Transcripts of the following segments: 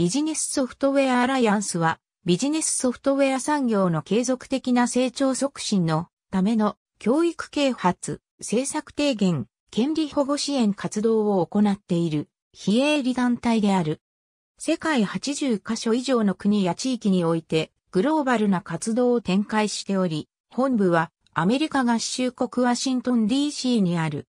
ビジネスソフトウェアアライアンスは、ビジネスソフトウェア産業の継続的な成長促進のための教育啓発、政策提言、権利保護支援活動を行っている非営利団体である。世界80カ所以上の国や地域においてグローバルな活動を展開しており、本部はアメリカ合衆国ワシントン DC にある。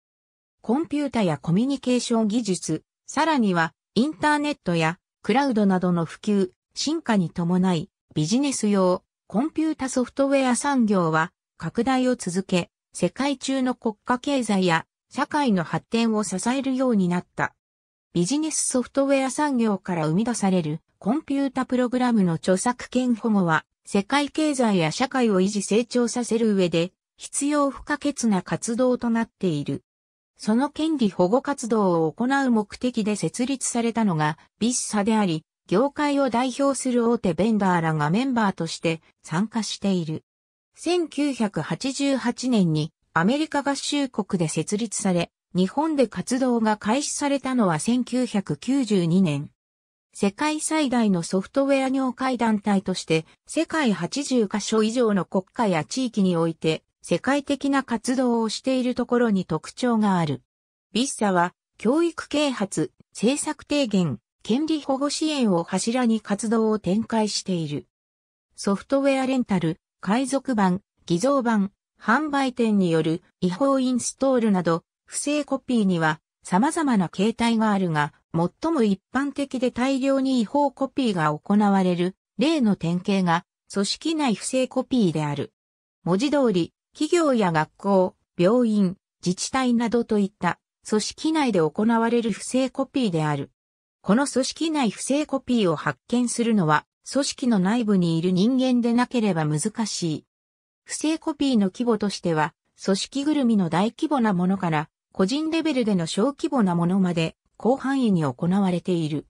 コンピュータやコミュニケーション技術、さらにはインターネットやクラウドなどの普及、進化に伴い、ビジネス用、コンピュータソフトウェア産業は拡大を続け、世界中の国家経済や社会の発展を支えるようになった。ビジネスソフトウェア産業から生み出されるコンピュータプログラムの著作権保護は世界経済や社会を維持成長させる上で必要不可欠な活動となっている。その権利保護活動を行う目的で設立されたのが、ビッサであり、業界を代表する大手ベンダーらがメンバーとして参加している。1988年にアメリカ合衆国で設立され、日本で活動が開始されたのは1992年。世界最大のソフトウェア業界団体として、世界80カ所以上の国家や地域において、世界的な活動をしているところに特徴がある。ビッサは、教育啓発、政策提言、権利保護支援を柱に活動を展開している。ソフトウェアレンタル、海賊版、偽造版、販売店による違法インストールなど、不正コピーには様々な形態があるが、最も一般的で大量に違法コピーが行われる例の典型が組織内不正コピーである。文字通り、企業や学校、病院、自治体などといった組織内で行われる不正コピーである。この組織内不正コピーを発見するのは、組織の内部にいる人間でなければ難しい。不正コピーの規模としては、組織ぐるみの大規模なものから、個人レベルでの小規模なものまで、広範囲に行われている。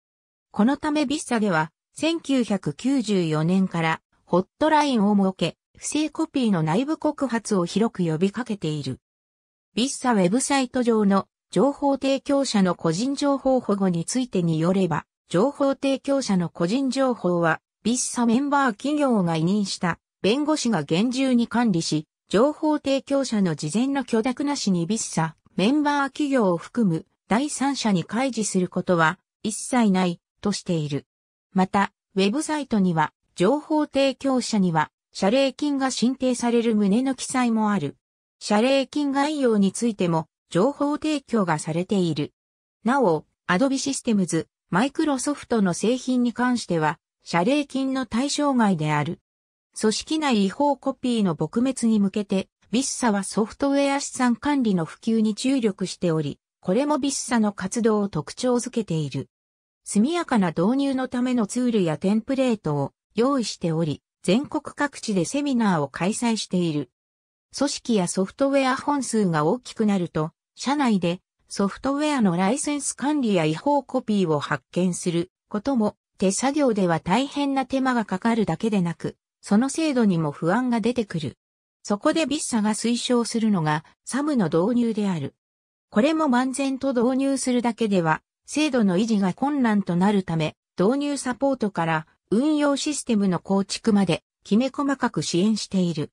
このためビッサでは、1994年からホットラインを設け、不正コピーの内部告発を広く呼びかけている。ビッサウェブサイト上の情報提供者の個人情報保護についてによれば、情報提供者の個人情報は、ビッサメンバー企業が委任した弁護士が厳重に管理し、情報提供者の事前の許諾なしにビッサメンバー企業を含む第三者に開示することは一切ないとしている。また、ウェブサイトには情報提供者には謝礼金が申請される旨の記載もある。謝礼金概要についても情報提供がされている。なお、Adobe テムズ、マイクロソフトの製品に関しては、謝礼金の対象外である。組織内違法コピーの撲滅に向けて、ビッサはソフトウェア資産管理の普及に注力しており、これもビッサの活動を特徴づけている。速やかな導入のためのツールやテンプレートを用意しており、全国各地でセミナーを開催している。組織やソフトウェア本数が大きくなると、社内でソフトウェアのライセンス管理や違法コピーを発見することも手作業では大変な手間がかかるだけでなく、その制度にも不安が出てくる。そこでビッサが推奨するのがサムの導入である。これも万全と導入するだけでは、制度の維持が困難となるため、導入サポートから運用システムの構築まできめ細かく支援している。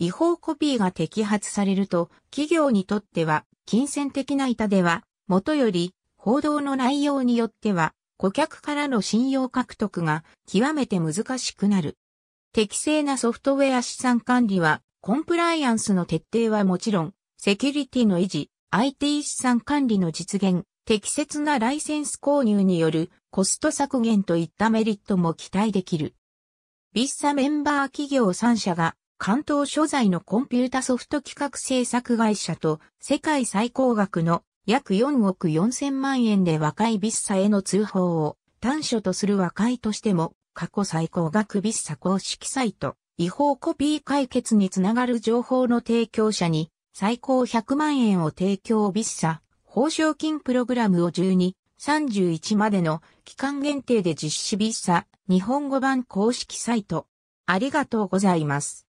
違法コピーが摘発されると、企業にとっては、金銭的な板では、もとより、報道の内容によっては、顧客からの信用獲得が極めて難しくなる。適正なソフトウェア資産管理は、コンプライアンスの徹底はもちろん、セキュリティの維持、IT 資産管理の実現、適切なライセンス購入によるコスト削減といったメリットも期待できる。ビッサメンバー企業3社が関東所在のコンピュータソフト企画制作会社と世界最高額の約4億4千万円で和解ビッサへの通報を短所とする和解としても過去最高額ビッサ公式サイト違法コピー解決につながる情報の提供者に最高100万円を提供ビッサ報奨金プログラムを12、31までの期間限定で実施ビッサ日本語版公式サイト。ありがとうございます。